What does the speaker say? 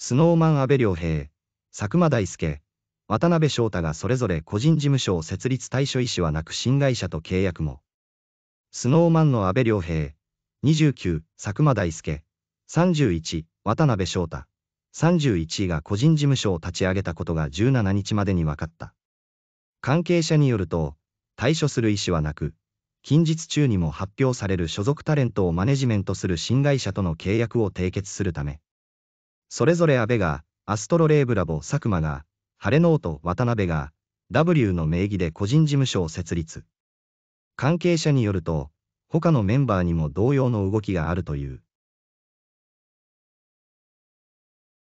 スノーマン阿部良平、佐久間大介、渡辺翔太がそれぞれ個人事務所を設立対処意思はなく新会社と契約も。スノーマンの阿部良平、29、佐久間大介、31、渡辺翔太、31位が個人事務所を立ち上げたことが17日までに分かった。関係者によると、対処する意思はなく、近日中にも発表される所属タレントをマネジメントする新会社との契約を締結するため、それぞれ阿部が、アストロレーブラボ佐久間が、晴れノート渡辺が、W の名義で個人事務所を設立。関係者によると、他のメンバーにも同様の動きがあるという。